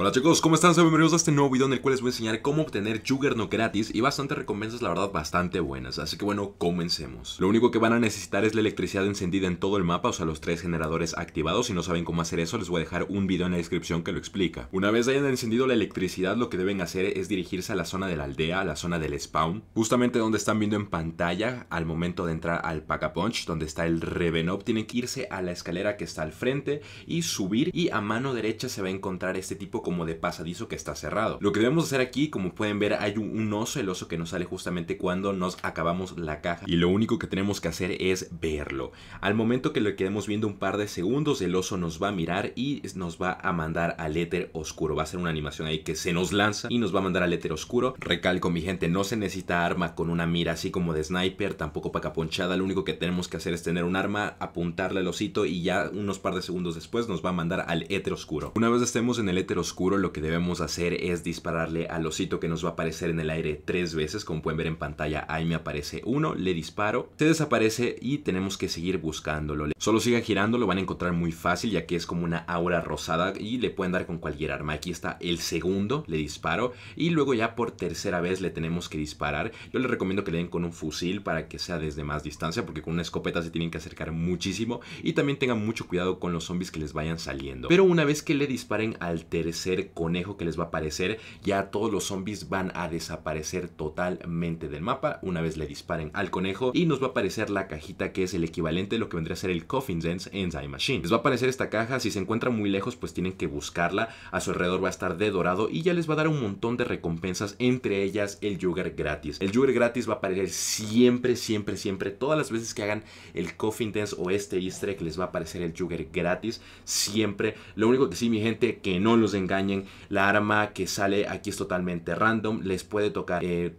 Hola chicos, ¿cómo están? bienvenidos a este nuevo video en el cual les voy a enseñar cómo obtener Juggernaut gratis y bastantes recompensas, la verdad, bastante buenas. Así que bueno, comencemos. Lo único que van a necesitar es la electricidad encendida en todo el mapa, o sea, los tres generadores activados. Si no saben cómo hacer eso, les voy a dejar un video en la descripción que lo explica. Una vez hayan encendido la electricidad, lo que deben hacer es dirigirse a la zona de la aldea, a la zona del spawn, justamente donde están viendo en pantalla al momento de entrar al Pack-a-Punch, donde está el Revenop. Tienen que irse a la escalera que está al frente y subir y a mano derecha se va a encontrar este tipo como de pasadizo que está cerrado. Lo que debemos hacer aquí, como pueden ver, hay un, oso, el oso que nos sale justamente cuando nos acabamos la caja y lo único que tenemos que hacer es verlo. Al momento que le quedemos viendo un par de segundos, el oso nos va a mirar y nos va a mandar al éter oscuro. Va a ser una animación ahí que se nos lanza y nos va a mandar al éter oscuro. Recalco, mi gente, no se necesita arma con una mira así como de sniper, tampoco para caponchada Lo único que tenemos que hacer es tener un arma, apuntarle al osito y ya unos par de segundos después nos va a mandar al éter oscuro. Una vez estemos en el éter oscuro, lo que debemos hacer es dispararle al osito que nos va a aparecer en el aire tres veces. Como pueden ver en pantalla, ahí me aparece uno, le disparo, se desaparece y tenemos que seguir buscándolo. Solo siga girando, lo van a encontrar muy fácil ya que es como una aura rosada y le pueden dar con cualquier arma. Aquí está el segundo, le disparo y luego ya por tercera vez le tenemos que disparar. Yo les recomiendo que le den con un fusil para que sea desde más distancia porque con una escopeta se tienen que acercar muchísimo y también tengan mucho cuidado con los zombies que les vayan saliendo. Pero una vez que le disparen al tercer ser conejo que les va a aparecer. Ya todos los zombies van a desaparecer totalmente del mapa una vez le disparen al conejo y nos va a aparecer la cajita que es el equivalente de lo que vendría a ser el Coffin Dance en Machine. Les va a aparecer esta caja, si se encuentra muy lejos pues tienen que buscarla, a su alrededor va a estar de dorado y ya les va a dar un montón de recompensas, entre ellas el Jugger gratis. El Jugger gratis va a aparecer siempre, siempre, siempre, todas las veces que hagan el Coffin Dance o este easter egg les va a aparecer el Jugger gratis, siempre. Lo único que sí mi gente, que no los den engañen. La arma que sale aquí es totalmente random. Les puede tocar... Eh,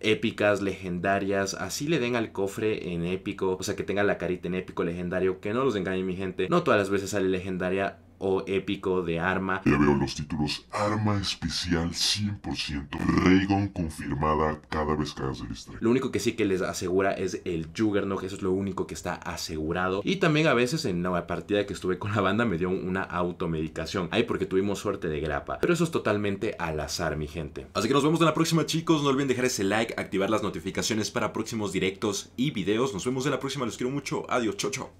épicas, legendarias, así le den al cofre en épico, o sea que tenga la carita en épico legendario, que no los engañen mi gente, no todas las veces sale legendaria, o épico de arma. Ya veo los títulos Arma Especial 100%, Raygon confirmada cada vez que hagas el strike. Lo único que sí que les asegura es el Juggernaut, eso es lo único que está asegurado. Y también a veces en la partida que estuve con la banda me dio una automedicación. Ahí porque tuvimos suerte de grapa. Pero eso es totalmente al azar, mi gente. Así que nos vemos en la próxima, chicos. No olviden dejar ese like, activar las notificaciones para próximos directos y videos. Nos vemos en la próxima, los quiero mucho. Adiós, chao,